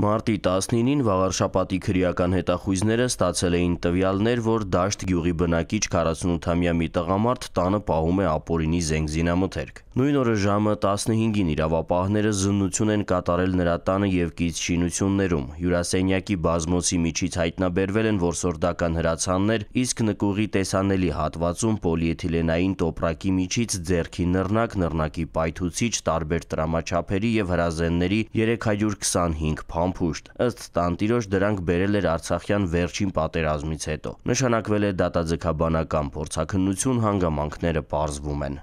Մարտի 19-ին Վաղարշապատի քրեական հետախույզները ստացել էին տվյալներ, որ Դաշտ գյուղի բնակիչ 48-ամյա մի տղամարդ տանը պահում է ապօրինի զենք զինամթերք։ Նույն օրը ժամը 15-ին իրավապահները զննություն են կատարել նրա տանը եւ կից շինություններում։ Հյուրասենյակի բազմոցի միջից հայտնաբերվել են որսորդական հրացաններ, իսկ նկուղի տեսանելի հատվածում պոլիեթիլենային տոպրակի միջից ձերքի նռնակ, նռնակի պայթուցիչ, տարբեր տրամաչափերի եւ հրազենների 325 փամփուշտ։ Ըստ տանտիրոջ դրանք բերել էր Արցախյան վերջին պատերազմից հետո։ Նշանակվել է դատաձգաբանական փորձաքննություն, հանգամանքները պարզվում են։